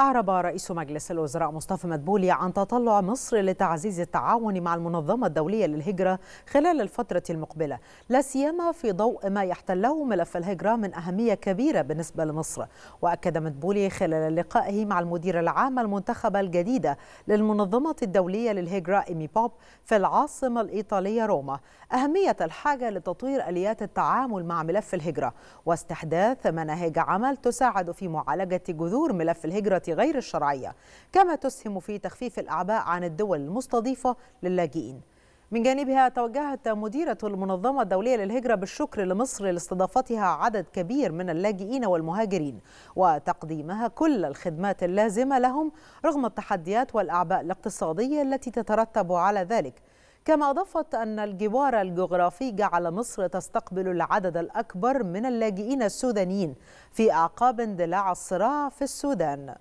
أعرب رئيس مجلس الوزراء مصطفى مدبولي عن تطلع مصر لتعزيز التعاون مع المنظمة الدولية للهجرة خلال الفترة المقبلة، لا سيما في ضوء ما يحتله ملف الهجرة من أهمية كبيرة بالنسبة لمصر، وأكد مدبولي خلال لقائه مع المدير العام المنتخبة الجديدة للمنظمة الدولية للهجرة إيمي بوب في العاصمة الإيطالية روما، أهمية الحاجة لتطوير آليات التعامل مع ملف الهجرة، واستحداث مناهج عمل تساعد في معالجة جذور ملف الهجرة غير الشرعية كما تسهم في تخفيف الأعباء عن الدول المستضيفة للاجئين من جانبها توجهت مديرة المنظمة الدولية للهجرة بالشكر لمصر لاستضافتها عدد كبير من اللاجئين والمهاجرين وتقديمها كل الخدمات اللازمة لهم رغم التحديات والأعباء الاقتصادية التي تترتب على ذلك كما أضافت أن الجوار الجغرافي جعل مصر تستقبل العدد الأكبر من اللاجئين السودانيين في أعقاب اندلاع الصراع في السودان